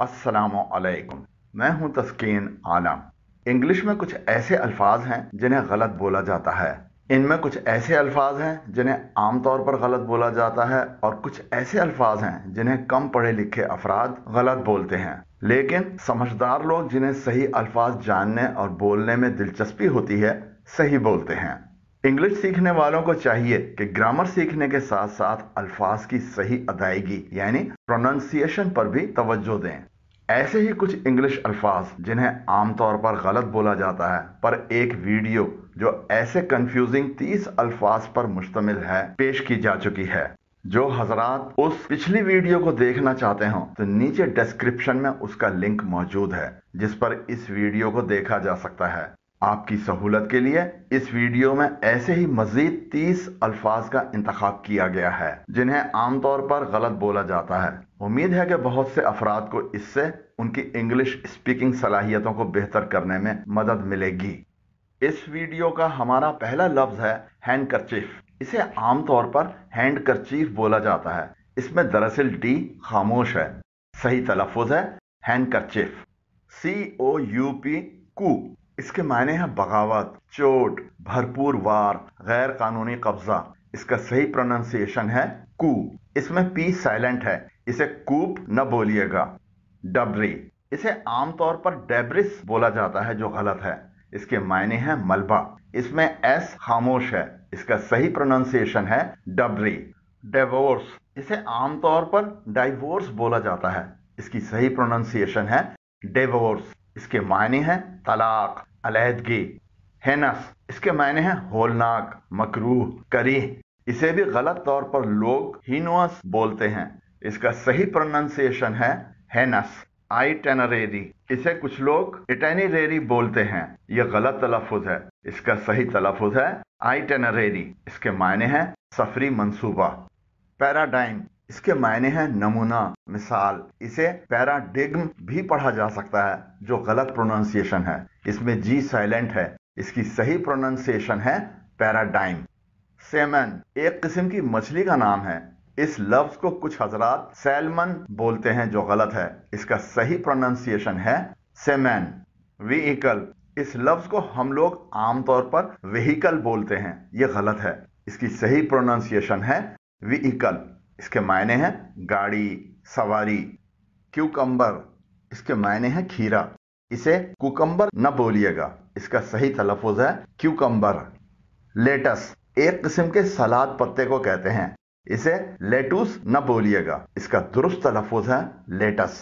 असलकुम मैं हूं तस्कीन आलम इंग्लिश में कुछ ऐसे अल्फाज हैं जिन्हें गलत बोला जाता है इनमें कुछ ऐसे अल्फाज हैं जिन्हें आमतौर पर गलत बोला जाता है और कुछ ऐसे अल्फाज हैं जिन्हें कम पढ़े लिखे अफराद गलत बोलते हैं लेकिन समझदार लोग जिन्हें सही अल्फाज जानने और बोलने में दिलचस्पी होती है सही बोलते हैं इंग्लिश सीखने वालों को चाहिए कि ग्रामर सीखने के साथ साथ अल्फाज की सही अदायगी यानी प्रोनाउंसिएशन पर भी तवज्जो दें ऐसे ही कुछ इंग्लिश अल्फाज जिन्हें आमतौर पर गलत बोला जाता है पर एक वीडियो जो ऐसे कंफ्यूजिंग 30 अल्फाज पर मुश्तमिल है पेश की जा चुकी है जो हजरात उस पिछली वीडियो को देखना चाहते हो तो नीचे डिस्क्रिप्शन में उसका लिंक मौजूद है जिस पर इस वीडियो को देखा जा सकता है आपकी सहूलत के लिए इस वीडियो में ऐसे ही मजीद 30 अल्फाज का इंतखब किया गया है जिन्हें आमतौर पर गलत बोला जाता है उम्मीद है कि बहुत से अफराद को इससे उनकी इंग्लिश स्पीकिंग सलाहियतों को बेहतर करने में मदद मिलेगी इस वीडियो का हमारा पहला लफ्ज है हैंड इसे आमतौर पर हैंड बोला जाता है इसमें दरअसल डी खामोश है सही तलफुज है hand C O U P coup इसके मायने हैं बगावत चोट भरपूर वार गैर कानूनी कब्जा इसका सही प्रोनाउंसिएशन है कू इसमें पी साइलेंट है इसे कूप न बोलिएगा डबरी इसे आमतौर पर डेब्रिस बोला जाता है जो गलत है इसके मायने हैं मलबा इसमें एस खामोश है इसका सही प्रोनाउंसिएशन है डबरी डेवोर्स इसे आमतौर पर डाइवोर्स बोला जाता है इसकी सही प्रोनाउंसिएशन है डेवोर्स इसके मायने हैं तलाक अलीहदगी हैनस इसके मायने हैं होलनाक मकरूह करी इसे भी गलत तौर पर लोग हीनोस बोलते हैं इसका सही प्रोनाउंसिएशन है हैनस आई टेनरेरी इसे कुछ लोग इटेनरेरी बोलते हैं यह गलत तलफुज है इसका सही तलफुज है आई टेनरेरी इसके मायने हैं सफरी मंसूबा पैराडाइम इसके मायने हैं नमूना मिसाल इसे पैराडिग्म भी पढ़ा जा सकता है जो गलत प्रोनाउंसिएशन है इसमें जी साइलेंट है इसकी सही प्रोनाउंसिएशन है पैराडाइम सेमन एक किस्म की मछली का नाम है इस लफ्ज को कुछ हजरात सैलमन बोलते हैं जो गलत है इसका सही प्रोनाउंसिएशन है सेमन व्हीकल इस लफ्ज को हम लोग आमतौर पर व्हीकल बोलते हैं यह गलत है इसकी सही प्रोनाउंसिएशन है व्हीकल इसके मायने हैं गाड़ी सवारी क्यूकम्बर इसके मायने हैं खीरा इसे कुकम्बर न बोलिएगा इसका सही तलफुज है क्यूकम्बर लेटस एक किस्म के सलाद पत्ते को कहते हैं इसे लेटूस न बोलिएगा इसका दुरुस्त तलफुज है लेटस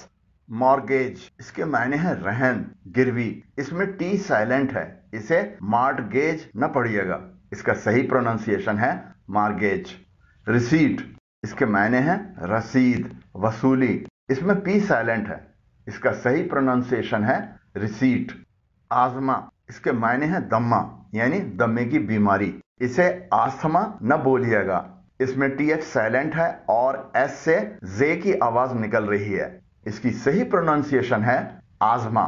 मॉर्गेज इसके मायने हैं रहन गिरवी इसमें टी साइलेंट है इसे मार्टगेज न पढ़िएगा इसका सही प्रोनाउंसिएशन है मार्गेज रिसीट इसके मायने हैं रसीद वसूली इसमें पी साइलेंट है इसका सही प्रोनाउंसिएशन है रिसीट आजमा इसके मायने हैं दम्मा यानी दम्मे की बीमारी इसे आस्थमा न बोलिएगा इसमें टी एच साइलेंट है और एस से जे की आवाज निकल रही है इसकी सही प्रोनाउंसिएशन है आजमा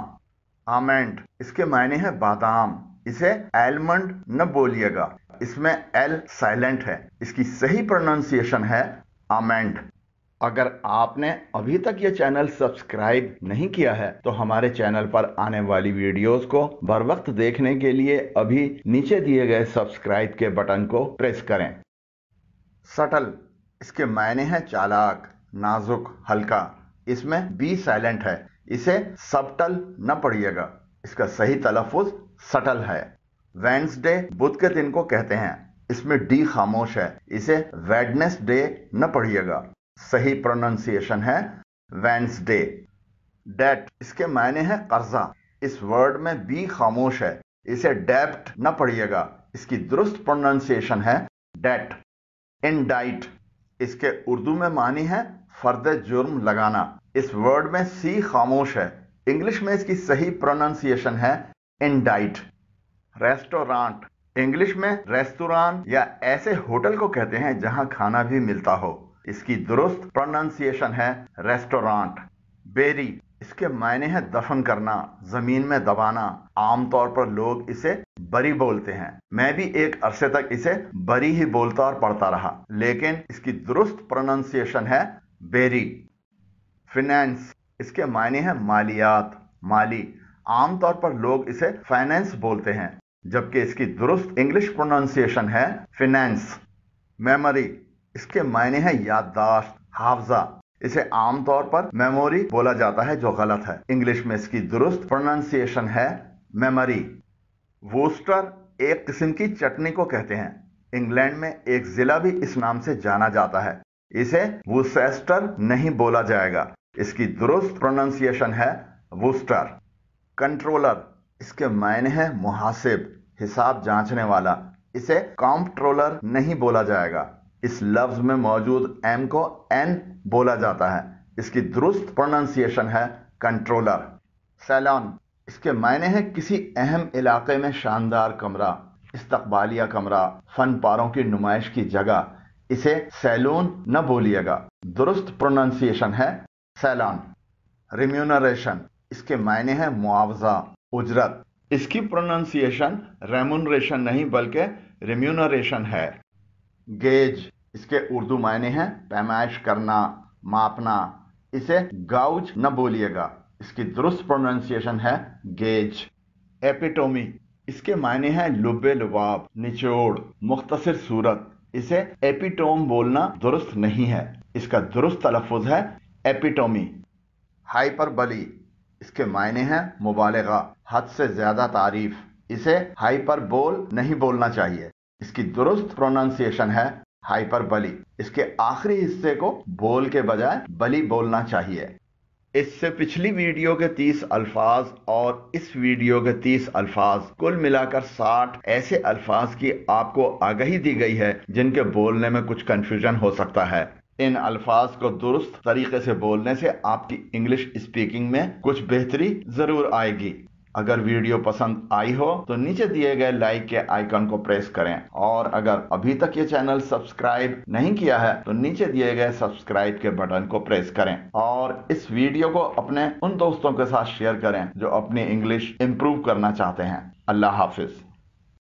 आमेंट इसके मायने हैं बादाम इसे एलमंड न बोलिएगा इसमें एल साइलेंट है इसकी सही प्रोनाउंसिएशन है आमेंड अगर आपने अभी तक ये चैनल सब्सक्राइब नहीं किया है तो हमारे चैनल पर आने वाली वीडियोस को बर वक्त देखने के लिए अभी नीचे दिए गए सब्सक्राइब के बटन को प्रेस करें सटल इसके मायने हैं चालाक नाजुक हल्का इसमें बी साइलेंट है इसे सबटल न पढ़िएगा इसका सही तलफुज सटल है वेंसडे बुध के दिन को कहते हैं इसमें डी खामोश है इसे वेडनेसडे न पढ़िएगा सही प्रोनाउंसिएशन है वेंसडे डेट इसके मायने हैं कर्जा इस वर्ड में बी खामोश है इसे डेप्ट न पढ़िएगा इसकी दुरुस्त प्रोनाउंसिएशन है डेट इन डाइट इसके उर्दू में मानी है फर्द जुर्म लगाना इस वर्ड में सी खामोश है इंग्लिश में इसकी सही प्रोनाउंसिएशन है इन डाइट रेस्टोरेंट इंग्लिश में रेस्तुरान या ऐसे होटल को कहते हैं जहां खाना भी मिलता हो इसकी दुरुस्त प्रोनाउंसिएशन है रेस्टोरेंट बेरी इसके मायने हैं दफन करना जमीन में दबाना आमतौर पर लोग इसे बरी बोलते हैं मैं भी एक अरसे तक इसे बरी ही बोलता और पढ़ता रहा लेकिन इसकी दुरुस्त प्रोनाउंसिएशन है बेरी फिनेंस इसके मायने हैं मालियात माली आमतौर पर लोग इसे फाइनेंस बोलते हैं जबकि इसकी दुरुस्त इंग्लिश प्रोनाउंसिएशन है फिनेंस मेमोरी इसके मायने हैं याददाश्त हाफजा इसे आमतौर पर मेमोरी बोला जाता है जो गलत है इंग्लिश में इसकी दुरुस्त प्रोनाउंसिएशन है मेमोरी वूस्टर एक किस्म की चटनी को कहते हैं इंग्लैंड में एक जिला भी इस नाम से जाना जाता है इसे वोसेस्टर नहीं बोला जाएगा इसकी दुरुस्त प्रोनाउंसिएशन है वूस्टर कंट्रोलर इसके मायने हैं मुहासिब हिसाब जांचने वाला इसे कॉम्प्ट्रोलर नहीं बोला जाएगा इस लफ्ज में मौजूद एम को एन बोला जाता है इसकी दुरुस्त प्रोनाउंसिएशन है कंट्रोलर सैलॉन इसके मायने हैं किसी अहम इलाके में शानदार कमरा इस्तकबालिया कमरा फन पारों की नुमाइश की जगह इसे सैलून न बोलिएगा दुरुस्त प्रोनाउंसिएशन है सैलॉन रिम्यूनरेशन इसके मायने हैं मुआवजा उजरत इसकी प्रोनाउंसिएशन रेमुनरेशन नहीं बल्कि रेम्यूनरेशन है गेज इसके उर्दू मायने हैं पैमाइश करना मापना इसे गाउज न बोलिएगा इसकी दुरुस्त प्रोनाउंसिएशन है गेज एपिटोमी इसके मायने हैं लुबे लुबाब निचोड़ मुख्तसर सूरत इसे एपिटोम बोलना दुरुस्त नहीं है इसका दुरुस्त तलफुज है एपिटोमी हाइपरबली इसके मायने हैं मुबालगा हद से ज्यादा तारीफ इसे हाइपर बोल नहीं बोलना चाहिए इसकी दुरुस्त प्रोनाउंसिएशन है हाइपर बली इसके आखिरी हिस्से को बोल के बजाय बली बोलना चाहिए इससे पिछली वीडियो के 30 अल्फाज और इस वीडियो के 30 अल्फाज कुल मिलाकर 60 ऐसे अल्फाज की आपको आगही दी गई है जिनके बोलने में कुछ कंफ्यूजन हो सकता है इन अल्फाज को दुरुस्त तरीके से बोलने से आपकी इंग्लिश स्पीकिंग में कुछ बेहतरी जरूर आएगी अगर वीडियो पसंद आई हो तो नीचे दिए गए लाइक के आइकन को प्रेस करें और अगर अभी तक ये चैनल सब्सक्राइब नहीं किया है तो नीचे दिए गए सब्सक्राइब के बटन को प्रेस करें और इस वीडियो को अपने उन दोस्तों के साथ शेयर करें जो अपनी इंग्लिश इम्प्रूव करना चाहते हैं अल्लाह हाफिज़